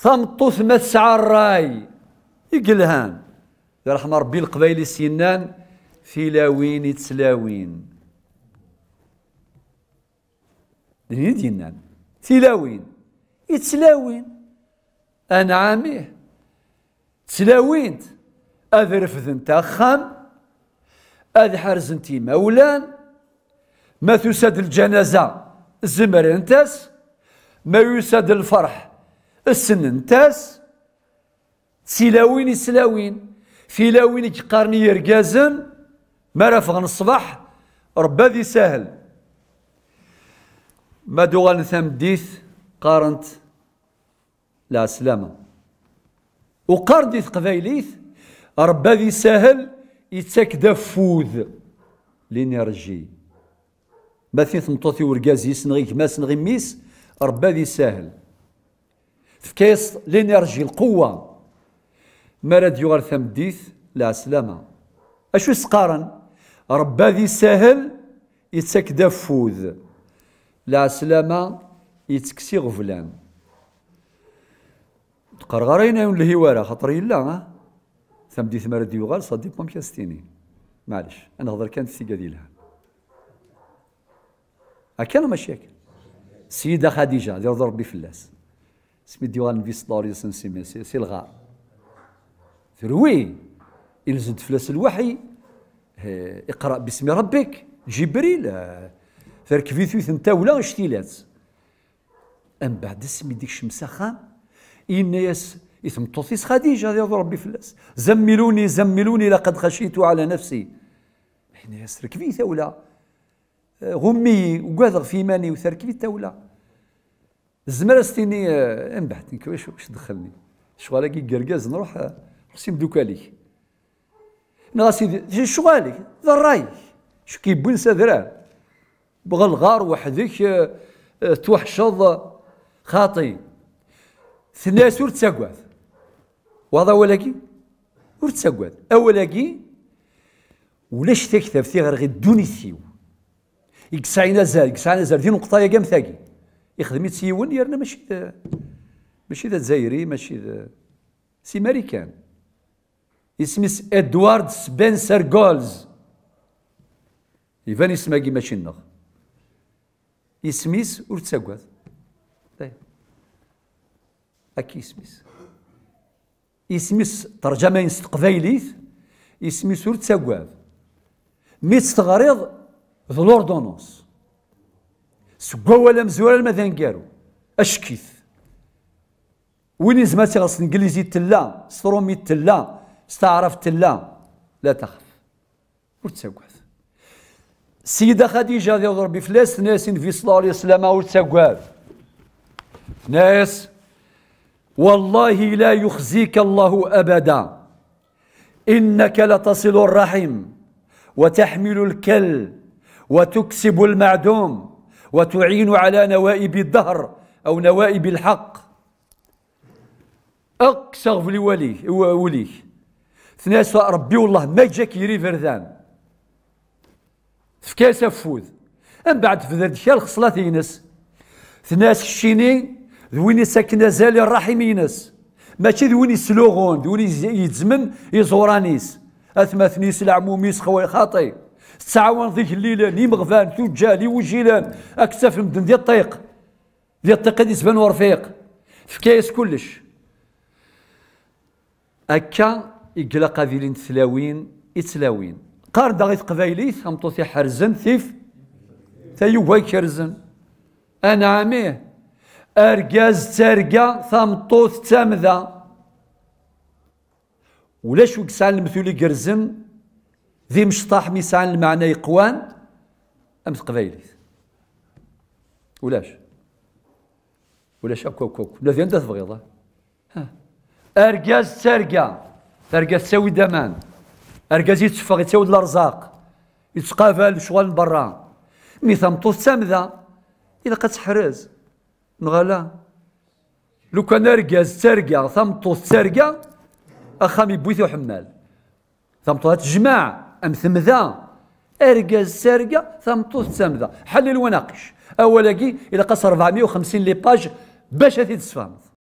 ثمطو ما تسعى الراي يقلهان يرحم ربي القبايل السنان في لاوين يتسلاوين دين دينان تلاوين يتسلاوين عاميه تسلاوينت أذ ذنت أخام أذ زنتي مولان ما تسد الجنازة الزمر انتس ما يسد الفرح السن نتاس سلاوين سلاوين تلاوين يقارن يرقازن ما رافغن الصباح ربا ذي ساهل ما دوغان ثام ديث قارنت لا سلامة وقارن ديث قبايليث ربا ذي ساهل يتاكدا فوذ لينيرجي ما ثيث مطوثي ورقازي سنغي كما سنغي ميس ربا ذي ساهل كيس لينيرجي القوه ما راد يغار ثمديث لا سلامه اشو سقارن ربا ذي ساهل يتسك دفوذ لا سلامه يتكسي غفلان تقرغرين يون الهواره خاطر يلا ثمديث ما راد يغار صديق بام معلش انا هضر كان في ديالها لها ماشي هكا السيده خديجه دير ربي فلاس سمي ديوان فيستوريوس سيمي سي الغار تروي ينزد فلاس الوحي اقرا باسم ربك جبريل آه، ثوث انت ولا اشتيلات ام بعد سمي ديك الشمس خام اسم توثيس خديجه يا ربي فلاس زملوني زملوني لقد خشيت على نفسي حنا ياس ركبي ثولا آه، غمي وقاذغ في ماني وثركبي ثولا الزمر ستيني من آه، بعد واش واش دخلني شغالك قرقاز نروح خصني آه، دوكالي انا سيدي شغالي ذا الراي شو كيبون نسى درا بغى الغار وحدك آه، توحشض خاطي ثلاث ور تساقوات وهذا لاكي ور تساقوات اولاكي ولاش تكتب في غير غير دونيسيو يقسعينا زال يقسعينا زال دي نقطة يا كام ثاقي يخدم يون يرنا ماشي دا ماشي ذا زايري ماشي دا سي ماريكان اسمس ادوارد سبنسر جولز يبان اسمه ماشي نغ اسميس ور تساكوات طيب. اكي اسميس اسميس ترجمه ينس تقبايليت اسميس ور تساكوات مي تغريض ذ لوردونونس سكوا ولا مزورة ما ثنقارو أشكيث وين زماتي غاس انجليزي تلا سترومي تلا استعرف تلا لا تخف ور تساكوث السيدة خديجة رضي الله ربي فلاس ناس في صلى الله عليه وسلم ور ناس والله لا يخزيك الله أبدا إنك لتصل الرحم وتحمل الكل وتكسب المعدوم وتعين على نوائب الدهر أو نوائب الحق في الولي ولي ثناس ربي والله ما جا كيري في كاس فوذ من بعد في ذلك الشيء الخصلة ينس ثناس الشيني ذويني ساكنة زال الرحيم ينس ماشي ذويني سلوغون ذويني يتزمن يزورانيس أثمثنيس العموميس خوي خاطي تعاون ذيك الليلة ني مغفان لي وجيلان اكثر في المدن ديال الطيق ديال الطيق دي سبان ورفيق فكايس كلش هكا يقلا قافلين تلاوين يتلاوين قار داغي تقبايليت أمطوطي حرزن ثيف تايوبا كرزن أنا عميه أرجاز ترجا ثمطوط تامذا ولاش وقسان المثولي كرزن ذي مشطاح ميسان المعنى يقوان أم تقبايليت ولاش ولاش أكو أكو أكو لا أنت ها أرقاز ترقى ترقاز تساوي دمان أرقاز يتشفق يتساوي الأرزاق يتقافل شغل برا مي ثمطوط سامذا إذا قد تحرز نغلا لو كان أرجاز ترقى ثمطوط ترقى أخامي بويثي وحمال ثمطوط جماع أم ثمذا أرجز سرقة ثمطوث ثمذا حل الوناقش أولاقي إلى قصر 450 لي باج باش هذي